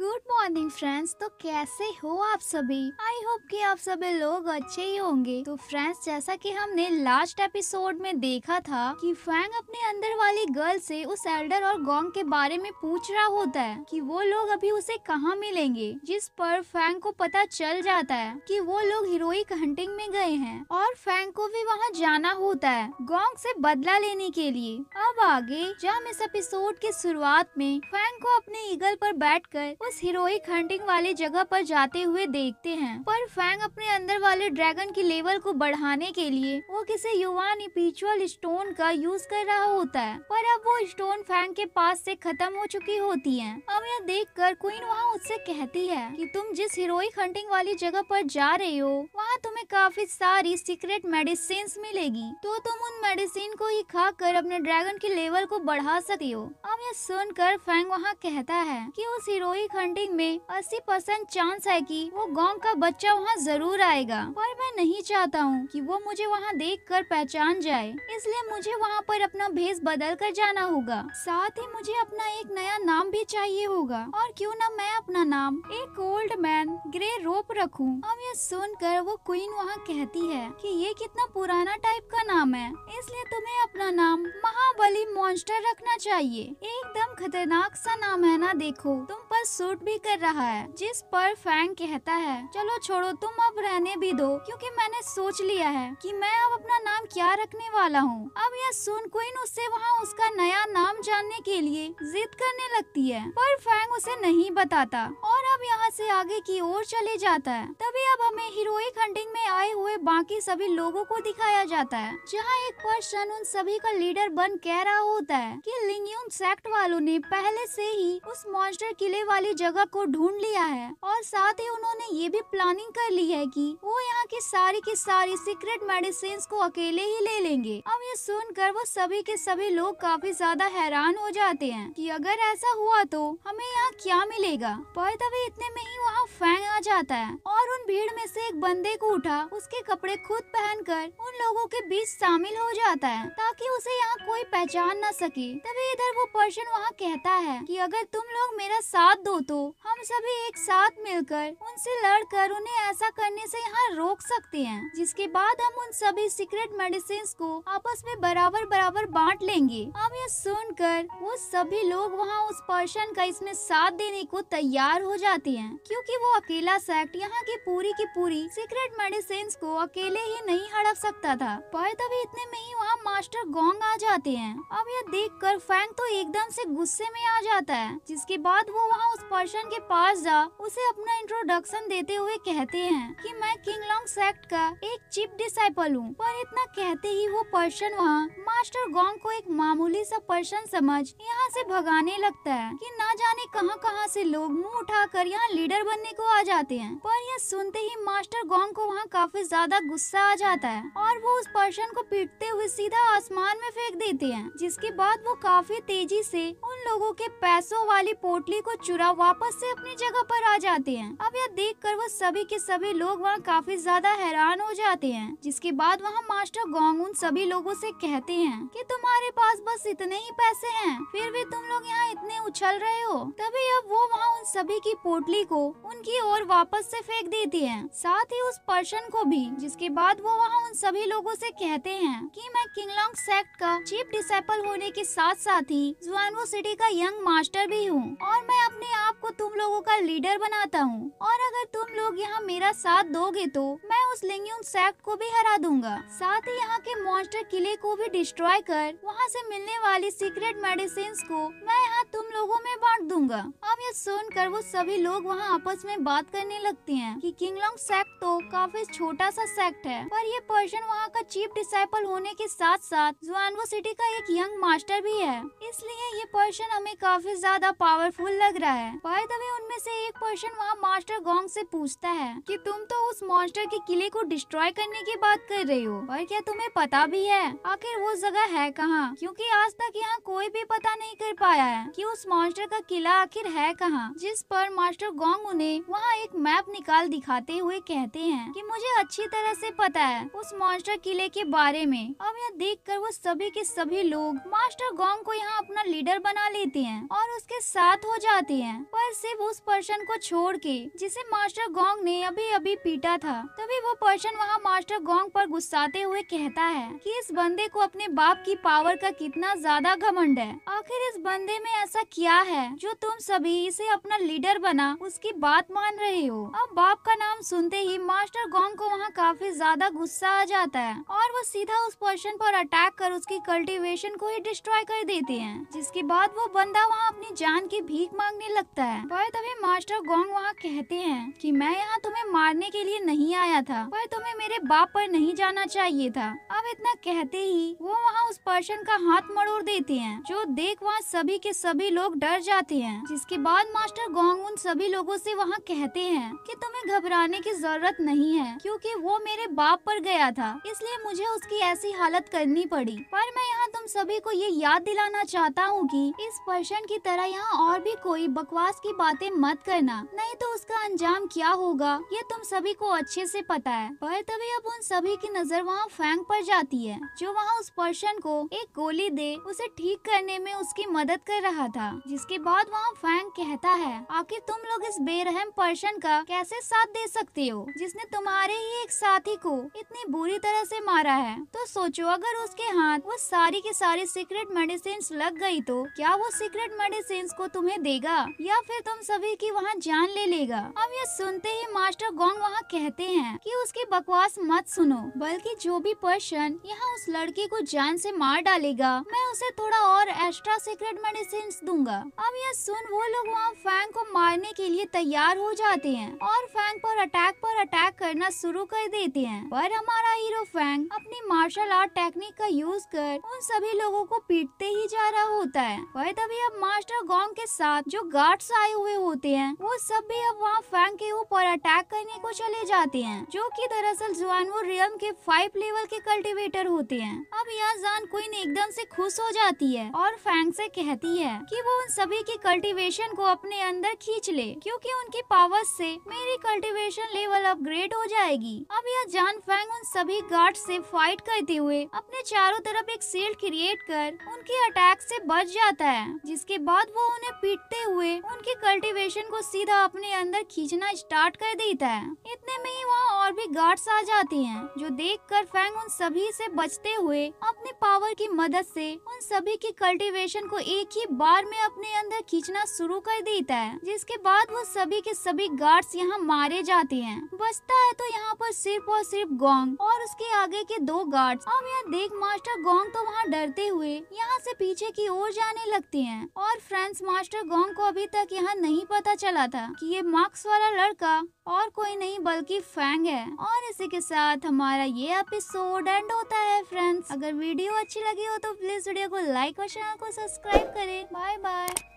Good morning friends तो कैसे हो आप सभी आई होप कि आप सभी लोग अच्छे ही होंगे तो फ्रेंड्स जैसा कि हमने लास्ट एपिसोड में देखा था कि फैंग अपने अंदर वाली गर्ल से उस एल्डर और गोंग के बारे में पूछ रहा होता है कि वो लोग अभी उसे कहाँ मिलेंगे जिस पर फैंग को पता चल जाता है की वो लोग हीरोइक हंटिंग में गए है और फैंग को भी वहाँ जाना होता है गोंग से बदला लेने के लिए अब आगे जब इस एपिसोड के शुरुआत में फैंग को अपने ईगल पर बैठकर बस हीरोइक हंटिंग वाली जगह पर जाते हुए देखते हैं पर फैंग अपने अंदर वाले ड्रैगन की लेवल को बढ़ाने के लिए वो किसी युवा निपीचुअल स्टोन का यूज कर रहा होता है पर अब वो स्टोन फैंग के पास से खत्म हो चुकी होती है अब यह देख कर क्वीन वहाँ उससे कहती है की तुम जिस हीरोइक हंटिंग वाली जगह पर जा रहे हो वहाँ तुम्हे काफी सारी सीक्रेट मेडिसिन मिलेगी तो तुम उन मेडिसिन को ही खा कर अपने ड्रैगन के लेवल को बढ़ा सकती हो अब यह सुनकर फैंग वहाँ कहता है की उस हीरोइक फंडिंग में 80 परसेंट चांस है कि वो गांव का बच्चा वहाँ जरूर आएगा पर मैं नहीं चाहता हूँ कि वो मुझे वहाँ देख कर पहचान जाए इसलिए मुझे वहाँ पर अपना भेस बदल कर जाना होगा साथ ही मुझे अपना एक नया नाम भी चाहिए होगा और क्यों ना मैं अपना नाम एक ओल्ड मैन ग्रे रोप रखूं। अब ये सुनकर वो क्वीन वहाँ कहती है कि ये कितना पुराना टाइप का नाम है इसलिए तुम्हें अपना नाम महाबली मॉन्स्टर रखना चाहिए एकदम खतरनाक सा नाम है ना देखो तुम पर सूट भी कर रहा है जिस पर फैंग कहता है चलो छोड़ो तुम अब रहने भी दो क्योंकि मैंने सोच लिया है कि मैं अब अपना नाम क्या रखने वाला हूँ अब यह सुन क्वीन उससे वहाँ उसका नया नाम जानने के लिए जिद करने लगती है पर फैंग उसे नहीं बताता और अब यहाँ से आगे की ओर चले जाता है तभी अब हमें हीरोइक हंटिंग में आए हुए बाकी सभी लोगों को दिखाया जाता है जहाँ एक पर्सन उन सभी का लीडर बन कह रहा होता है कि लिंगयून सेक्ट वालों ने पहले से ही उस मॉन्स्टर किले वाली जगह को ढूंढ लिया है और साथ ही उन्होंने ये भी प्लानिंग कर ली है कि वो यहाँ की सारी की सारी सीक्रेट मेडिसिन को अकेले ही ले लेंगे अब ये सुनकर वो सभी के सभी लोग काफी ज्यादा हैरान हो जाते हैं कि अगर ऐसा हुआ तो हमें यहाँ क्या मिलेगा पर तभी इतने में ही वहाँ फैंग आ जाता है और उन भीड़ में से एक बंदे को उठा उसके कपड़े खुद कर उन लोगों के बीच शामिल हो जाता है ताकि उसे यहाँ कोई पहचान न सके तभी इधर वो पर्सन वहाँ कहता है की अगर तुम लोग मेरा साथ दो हो तो हम सभी एक साथ मिलकर उनसे लड़कर उन्हें ऐसा करने से यहाँ रोक सकते हैं जिसके बाद हम उन सभी सीक्रेट मेडिसिन को आपस में बराबर बराबर बांट लेंगे अब यह सुनकर वो सभी लोग वहाँ उस पर्सन का इसमें साथ देने को तैयार हो जाते हैं क्योंकि वो अकेला सेक्ट यहाँ की पूरी की पूरी सीक्रेट मेडिसिन को अकेले ही नहीं हड़प सकता था पर तभी इतने में ही वहाँ मास्टर गोंग आ जाते हैं अब यह देख कर फैंग तो एकदम से गुस्से में आ जाता है जिसके बाद वो वहाँ उस पर्सन के पास जा उसे अपना इंट्रोडक्शन देते हुए कहते हैं कि मैं किंग लॉन्ग सेक्ट का एक चिप डिसाइपल हूँ पर इतना कहते ही वो पर्सन वहाँ मास्टर गोंग को एक मामूली सा पर्सन समझ यहाँ से भगाने लगता है कि ना जाने कहाँ कहाँ से लोग मुंह उठाकर यहाँ लीडर बनने को आ जाते हैं पर यह सुनते ही मास्टर गोंग को वहाँ काफी ज्यादा गुस्सा आ जाता है और वो उस पर्सन को पीटते हुए सीधा आसमान में फेंक देते हैं जिसके बाद वो काफी तेजी से उन लोगों के पैसों वाली पोटली को चुरा वापस से अपनी जगह पर आ जाते हैं अब यह देखकर वो सभी के सभी लोग वहाँ काफी ज्यादा हैरान हो जाते हैं जिसके बाद वहाँ मास्टर गोंग उन सभी लोगो ऐसी कहते हैं की तुम्हारे पास बस इतने ही पैसे है फिर भी तुम लोग यहाँ इतने उछल रहे हो तभी अब वो वहाँ उन सभी की पोटली को उनकी ओर वापस ऐसी फेंक देती है साथ ही उस पर्सन को भी जिसके बाद वो वहाँ उन सभी लोगों से कहते हैं कि में किंगलोंग सेक्ट का चीफ डिसेपल होने के साथ साथ ही जुआनवो सिटी का यंग मास्टर भी हूँ और मैं अपने आप को तुम लोगों का लीडर बनाता हूँ और अगर तुम लोग यहाँ मेरा साथ दोगे तो मैं उस लिंग सेक्ट को भी हरा दूंगा साथ ही यहाँ के मॉन्स्टर किले को भी डिस्ट्रॉय कर वहाँ से मिलने वाली सीक्रेट मेडिसिन को मैं यहाँ तुम लोगों में बांट दूंगा अब ये सुनकर वो सभी लोग वहाँ आपस में बात करने लगते हैं कि किंगलोंग सेक्ट तो काफी छोटा सा सेक्ट है पर ये पर्सन वहाँ का चीफ डिसाइपल होने के साथ साथ जुआनवो सिटी का एक यंग मास्टर भी है इसलिए ये पर्सन हमें काफी ज्यादा पावरफुल लग रहा है बाय द वे उनमें से एक पर्सन वहाँ मास्टर गोंग से पूछता है कि तुम तो उस मॉन्स्टर के किले को डिस्ट्रॉय करने की बात कर रही हो और क्या तुम्हें पता भी है आखिर वो जगह है कहाँ क्योंकि आज तक यहाँ कोई भी पता नहीं कर पाया है कि उस मॉन्स्टर का किला आखिर है कहाँ जिस पर मास्टर गोंग उन्हें वहाँ एक मैप निकाल दिखाते हुए कहते हैं कि मुझे अच्छी तरह से पता है उस मॉन्स्टर किले के बारे में अब कामयाब देखकर वो सभी के सभी लोग मास्टर गोंग को यहाँ अपना लीडर बना लेते हैं और उसके साथ हो जाते हैं पर सिर्फ उस पर्सन को छोड़ के जिसे मास्टर गोंग ने अभी अभी पीटा था तभी वो पर्सन वहाँ मास्टर गोंग पर गुस्साते हुए कहता है कि इस बंदे को अपने बाप की पावर का कितना ज्यादा घमंड है आखिर इस बंदे में ऐसा क्या है जो तुम सभी इसे अपना लीडर बना उसकी बात मान रहे हो अब बाप का नाम सुनते ही मास्टर गोंग को वहाँ काफी ज्यादा गुस्सा आ जाता है और वो सीधा उस पर्सन प्लांटेशन पर अटैक कर उसकी कल्टीवेशन को ही डिस्ट्रॉय कर देते हैं जिसके बाद वो बंदा वहाँ अपनी जान की भीख मांगने लगता है पर तभी मास्टर गोंग वहाँ कहते हैं कि मैं यहाँ तुम्हें मारने के लिए नहीं आया था पर तुम्हें मेरे बाप पर नहीं जाना चाहिए था अब इतना कहते ही वो वहाँ उस पर्सन का हाथ मड़ोड़ देते हैं जो देख वहाँ सभी के सभी लोग डर जाते हैं जिसके बाद मास्टर गोंग उन सभी लोगों से वहाँ कहते हैं कि तुम्हें घबराने की जरूरत नहीं है क्योंकि वो मेरे बाप पर गया था इसलिए मुझे उसकी ऐसी हालत मेहनत करनी पड़ी पर मैं यहाँ तुम सभी को ये याद दिलाना चाहता हूँ कि इस पर्सन की तरह यहाँ और भी कोई बकवास की बातें मत करना नहीं तो उसका अंजाम क्या होगा ये तुम सभी को अच्छे से पता है पर तभी अब उन सभी की नजर वहाँ फैंक पर जाती है जो वहाँ उस पर्सन को एक गोली दे उसे ठीक करने में उसकी मदद कर रहा था जिसके बाद वहाँ फैंक कहता है आखिर तुम लोग इस बेरहम पर्सन का कैसे साथ दे सकते हो जिसने तुम्हारे ही एक साथी को इतनी बुरी तरह से मारा है तो सोचो अगर उसके हाथ वो सारी की सारी सीक्रेट मेडिसिन लग गई तो क्या वो सीक्रेट मेडिसिन को तुम्हें देगा या फिर तुम सभी की वहाँ जान ले लेगा अब ये सुनते ही मास्टर गोंग वहाँ कहते हैं कि उसकी बकवास मत सुनो बल्कि जो भी पर्सन यहाँ उस लड़की को जान से मार डालेगा मैं उसे थोड़ा और एक्स्ट्रा सीक्रेट मेडिसिन दूंगा अब यह सुन वो लोग वहाँ फैंग को मारने के लिए तैयार हो जाते हैं और फैंग पर अटैक पर अटैक करना शुरू कर देते हैं पर हमारा हीरो फैंग अपनी मार्शल आर्ट टेक्निक का यूज कर उन सभी लोगों को पीटते ही जा रहा होता है वह तभी अब मास्टर गोंग के साथ जो गार्ड्स आए हुए होते हैं वो सब भी अब वहाँ फैंग के ऊपर अटैक करने को चले जाते हैं जो कि दरअसल जुआन वो रियम के फाइव लेवल के कल्टिवेटर होते हैं अब यह जान क्वीन एकदम से खुश हो जाती है और फैंग से कहती है कि वो उन सभी की कल्टिवेशन को अपने अंदर खींच ले क्योंकि उनकी पावर से मेरी कल्टिवेशन लेवल अपग्रेड हो जाएगी अब यह जान फैंग उन सभी गार्ड से फाइट करते हुए अपने चारों तरफ एक सील्ड क्रिएट कर उनके अटैक से बच जाता है जिसके बाद वो उन्हें पीटते हुए उनकी कल्टीवेशन को सीधा अपने अंदर खींचना स्टार्ट कर देता है इतने में ही वहाँ और भी गार्ड्स आ जाती हैं जो देख कर फैंग उन सभी से बचते हुए अपने पावर की मदद से उन सभी की कल्टीवेशन को एक ही बार में अपने अंदर खींचना शुरू कर देता है जिसके बाद वो सभी के सभी गार्ड्स यहाँ मारे जाते हैं बचता है तो यहाँ पर सिर्फ और सिर्फ गोंग और उसके आगे के दो गार्ड्स अब यह देख मास्टर गोंग तो वहाँ डरते हुए यहाँ से पीछे की ओर जाने लगते हैं और फ्रेंड्स मास्टर गोंग को अभी तक यहाँ नहीं पता चला था कि ये मार्क्स वाला लड़का और कोई नहीं बल्कि फैंग है और इसी के साथ हमारा ये एपिसोड एंड होता है फ्रेंड्स अगर वीडियो अच्छी लगी हो तो प्लीज वीडियो को लाइक और चैनल को सब्सक्राइब करें बाय बाय